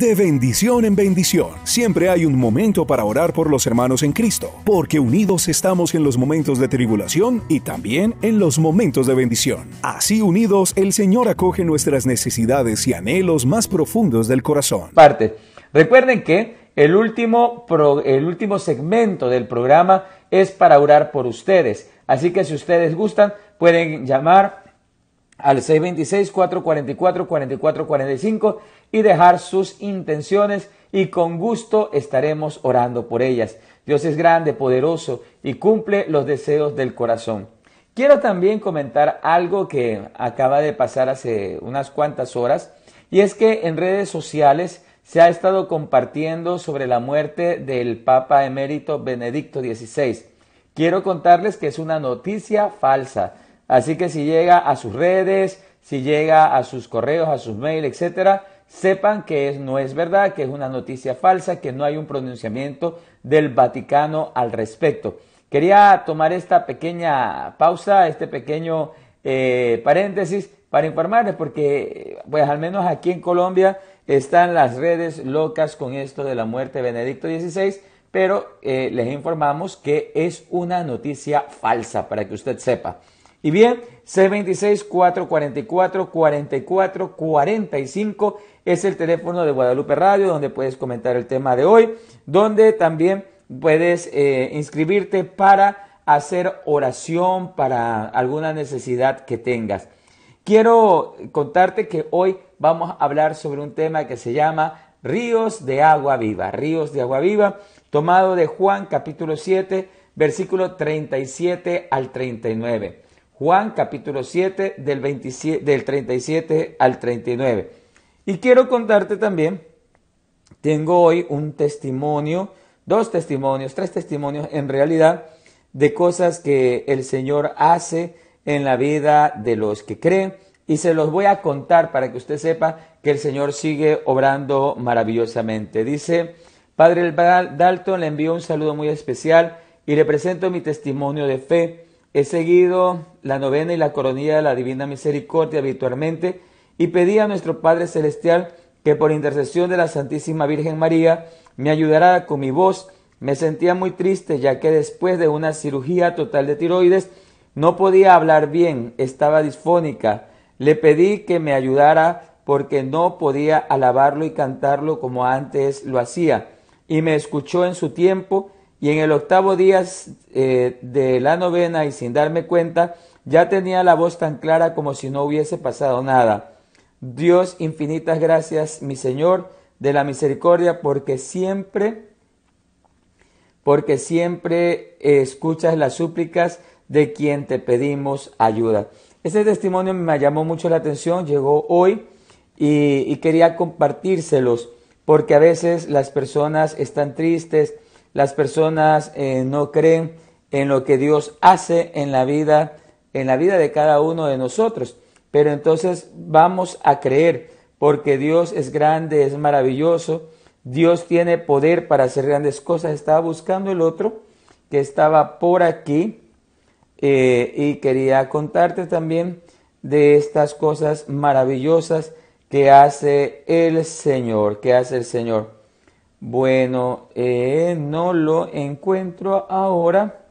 De bendición en bendición, siempre hay un momento para orar por los hermanos en Cristo, porque unidos estamos en los momentos de tribulación y también en los momentos de bendición. Así unidos, el Señor acoge nuestras necesidades y anhelos más profundos del corazón. Parte. Recuerden que el último, el último segmento del programa es para orar por ustedes, así que si ustedes gustan, pueden llamar al 626-444-4445 y dejar sus intenciones y con gusto estaremos orando por ellas. Dios es grande, poderoso y cumple los deseos del corazón. Quiero también comentar algo que acaba de pasar hace unas cuantas horas y es que en redes sociales se ha estado compartiendo sobre la muerte del Papa emérito Benedicto XVI. Quiero contarles que es una noticia falsa Así que si llega a sus redes, si llega a sus correos, a sus mails, etc., sepan que no es verdad, que es una noticia falsa, que no hay un pronunciamiento del Vaticano al respecto. Quería tomar esta pequeña pausa, este pequeño eh, paréntesis para informarles, porque pues al menos aquí en Colombia están las redes locas con esto de la muerte de Benedicto XVI, pero eh, les informamos que es una noticia falsa, para que usted sepa. Y bien, 626-444-4445 es el teléfono de Guadalupe Radio donde puedes comentar el tema de hoy, donde también puedes eh, inscribirte para hacer oración para alguna necesidad que tengas. Quiero contarte que hoy vamos a hablar sobre un tema que se llama ríos de agua viva, ríos de agua viva, tomado de Juan capítulo 7, versículo 37 al 39. Juan capítulo 7 del, 27, del 37 al 39. Y quiero contarte también, tengo hoy un testimonio, dos testimonios, tres testimonios en realidad de cosas que el Señor hace en la vida de los que creen y se los voy a contar para que usted sepa que el Señor sigue obrando maravillosamente. Dice, Padre Dalton le envío un saludo muy especial y le presento mi testimonio de fe He seguido la novena y la coronilla de la Divina Misericordia habitualmente y pedí a nuestro Padre Celestial que por intercesión de la Santísima Virgen María me ayudara con mi voz. Me sentía muy triste ya que después de una cirugía total de tiroides no podía hablar bien, estaba disfónica. Le pedí que me ayudara porque no podía alabarlo y cantarlo como antes lo hacía. Y me escuchó en su tiempo y en el octavo día eh, de la novena y sin darme cuenta, ya tenía la voz tan clara como si no hubiese pasado nada. Dios, infinitas gracias, mi Señor, de la misericordia, porque siempre, porque siempre eh, escuchas las súplicas de quien te pedimos ayuda. Este testimonio me llamó mucho la atención, llegó hoy y quería compartírselos, porque a veces las personas están tristes, las personas eh, no creen en lo que Dios hace en la vida, en la vida de cada uno de nosotros. Pero entonces vamos a creer, porque Dios es grande, es maravilloso, Dios tiene poder para hacer grandes cosas. Estaba buscando el otro que estaba por aquí eh, y quería contarte también de estas cosas maravillosas que hace el Señor, que hace el Señor. Bueno, eh, no lo encuentro ahora,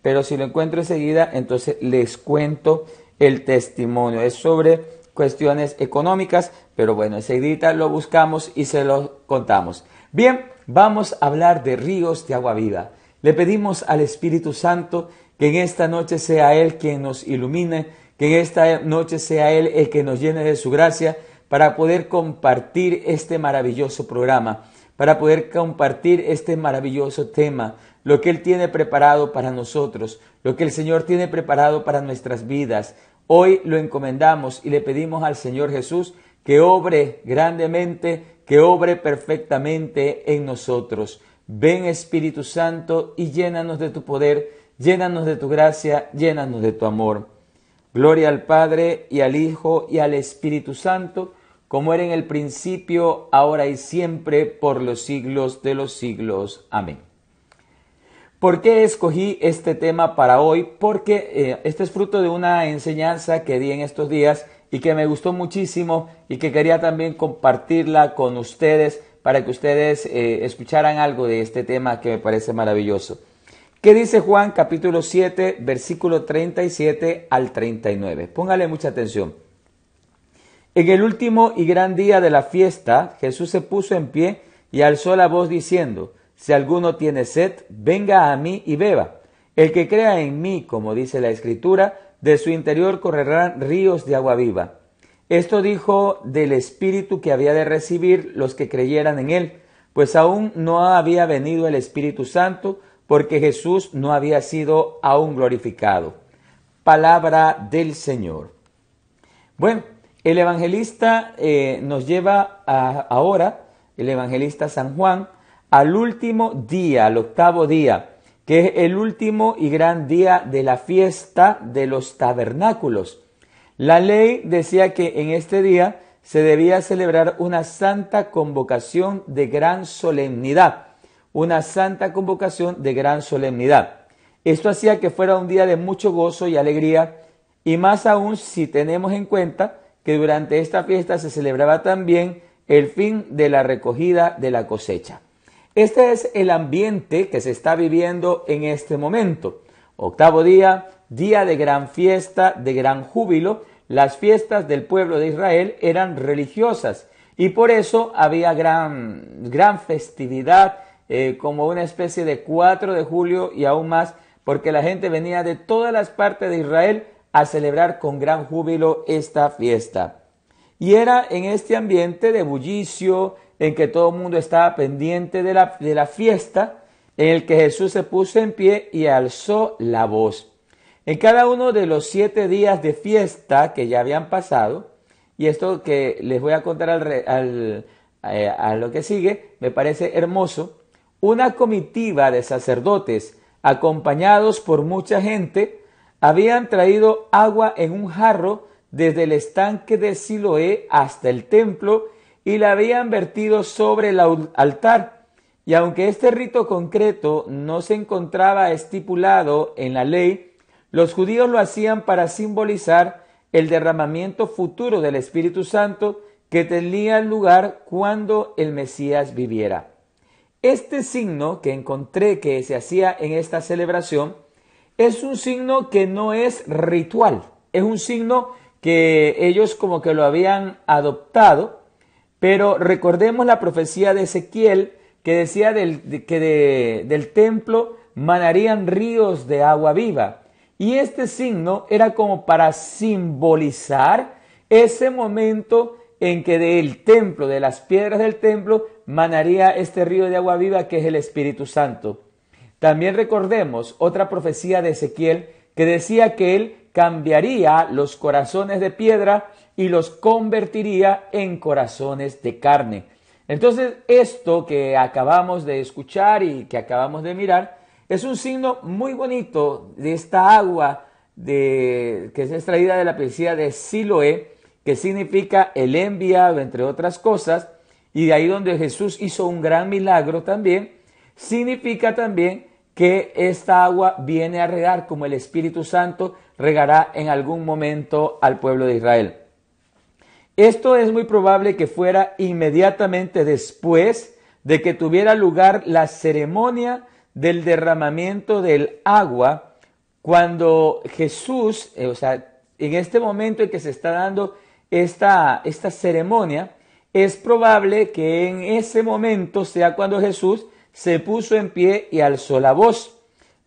pero si lo encuentro enseguida, entonces les cuento el testimonio. Es sobre cuestiones económicas, pero bueno, enseguida lo buscamos y se lo contamos. Bien, vamos a hablar de ríos de agua viva. Le pedimos al Espíritu Santo que en esta noche sea Él quien nos ilumine, que en esta noche sea Él el que nos llene de su gracia para poder compartir este maravilloso programa para poder compartir este maravilloso tema, lo que Él tiene preparado para nosotros, lo que el Señor tiene preparado para nuestras vidas. Hoy lo encomendamos y le pedimos al Señor Jesús que obre grandemente, que obre perfectamente en nosotros. Ven Espíritu Santo y llénanos de tu poder, llénanos de tu gracia, llénanos de tu amor. Gloria al Padre y al Hijo y al Espíritu Santo como era en el principio, ahora y siempre, por los siglos de los siglos. Amén. ¿Por qué escogí este tema para hoy? Porque eh, este es fruto de una enseñanza que di en estos días y que me gustó muchísimo y que quería también compartirla con ustedes para que ustedes eh, escucharan algo de este tema que me parece maravilloso. ¿Qué dice Juan capítulo 7, versículo 37 al 39? Póngale mucha atención. En el último y gran día de la fiesta, Jesús se puso en pie y alzó la voz diciendo, Si alguno tiene sed, venga a mí y beba. El que crea en mí, como dice la Escritura, de su interior correrán ríos de agua viva. Esto dijo del Espíritu que había de recibir los que creyeran en él, pues aún no había venido el Espíritu Santo, porque Jesús no había sido aún glorificado. Palabra del Señor. Bueno, el evangelista eh, nos lleva ahora, el evangelista San Juan, al último día, al octavo día, que es el último y gran día de la fiesta de los tabernáculos. La ley decía que en este día se debía celebrar una santa convocación de gran solemnidad, una santa convocación de gran solemnidad. Esto hacía que fuera un día de mucho gozo y alegría, y más aún si tenemos en cuenta que durante esta fiesta se celebraba también el fin de la recogida de la cosecha. Este es el ambiente que se está viviendo en este momento. Octavo día, día de gran fiesta, de gran júbilo, las fiestas del pueblo de Israel eran religiosas y por eso había gran, festividad, eh, como una especie de 4 de julio y aún más, porque la gente venía de todas las partes de Israel a celebrar con gran júbilo esta fiesta. Y era en este ambiente de bullicio, en que todo el mundo estaba pendiente de la, fiesta, en el que Jesús se puso en pie y alzó la voz. En cada uno de los siete días de fiesta que ya habían pasado, y esto que les voy a contar al, al, eh, a lo que sigue, me parece hermoso, una comitiva de sacerdotes, acompañados por mucha gente, habían traído agua en un jarro desde el estanque de Siloé hasta el templo y la habían vertido sobre el altar. Y aunque este rito concreto no se encontraba estipulado en la ley, los judíos lo hacían para simbolizar el derramamiento futuro del Espíritu Santo que tenía lugar cuando el Mesías viviera. Este signo que encontré que se hacía en esta celebración es un signo que no es ritual, es un signo que ellos como que lo habían adoptado, pero recordemos la profecía de Ezequiel que decía que del templo manarían ríos de agua viva. Y este signo era como para simbolizar ese momento en que del templo, de las piedras del templo, manaría este río de agua viva que es el Espíritu Santo. También recordemos otra profecía de Ezequiel que decía que él cambiaría los corazones de piedra y los convertiría en corazones de carne. Entonces esto que acabamos de escuchar y que acabamos de mirar es un signo muy bonito de esta agua que es extraída de la poesía de Siloé, que significa el enviado, entre otras cosas, y de ahí donde Jesús hizo un gran milagro también, significa también que esta agua viene a regar como el Espíritu Santo regará en algún momento al pueblo de Israel. Esto es muy probable que fuera inmediatamente después de que tuviera lugar la ceremonia del derramamiento del agua, cuando Jesús, eh, o sea, en este momento en que se está dando esta, esta ceremonia, es probable que en ese momento sea cuando Jesús se puso en pie y alzó la voz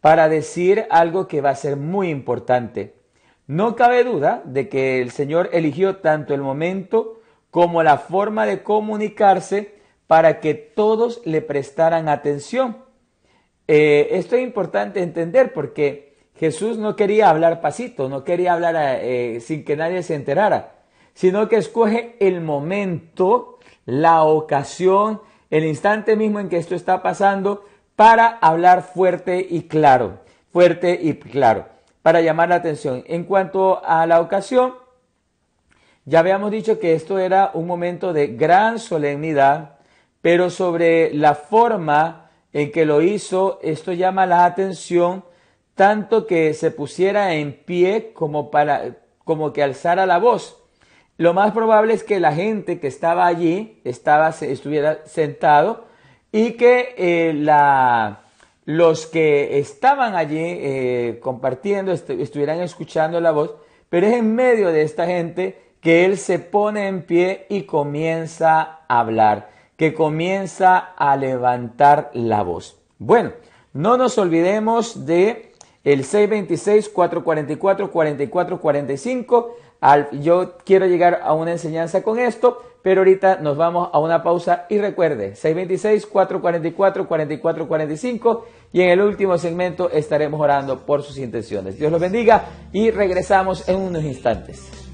para decir algo que va a ser muy importante. No cabe duda de que el Señor eligió tanto el momento como la forma de comunicarse para que todos le prestaran atención. Eh, esto es importante entender porque Jesús no quería hablar pasito, no quería hablar eh, sin que nadie se enterara, sino que escoge el momento, la ocasión, el instante mismo en que esto está pasando para hablar fuerte y claro, fuerte y claro, para llamar la atención. En cuanto a la ocasión, ya habíamos dicho que esto era un momento de gran solemnidad, pero sobre la forma en que lo hizo, esto llama la atención tanto que se pusiera en pie como para como que alzara la voz. Lo más probable es que la gente que estaba allí estaba, estuviera sentado y que eh, la, los que estaban allí eh, compartiendo estuvieran escuchando la voz, pero es en medio de esta gente que él se pone en pie y comienza a hablar, que comienza a levantar la voz. Bueno, no nos olvidemos de el 626-444-4445. Yo quiero llegar a una enseñanza con esto, pero ahorita nos vamos a una pausa y recuerde, 626-444-4445 y en el último segmento estaremos orando por sus intenciones. Dios los bendiga y regresamos en unos instantes.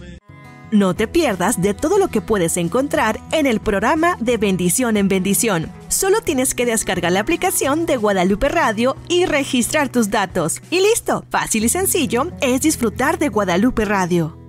No te pierdas de todo lo que puedes encontrar en el programa de Bendición en Bendición. Solo tienes que descargar la aplicación de Guadalupe Radio y registrar tus datos. Y listo, fácil y sencillo es disfrutar de Guadalupe Radio.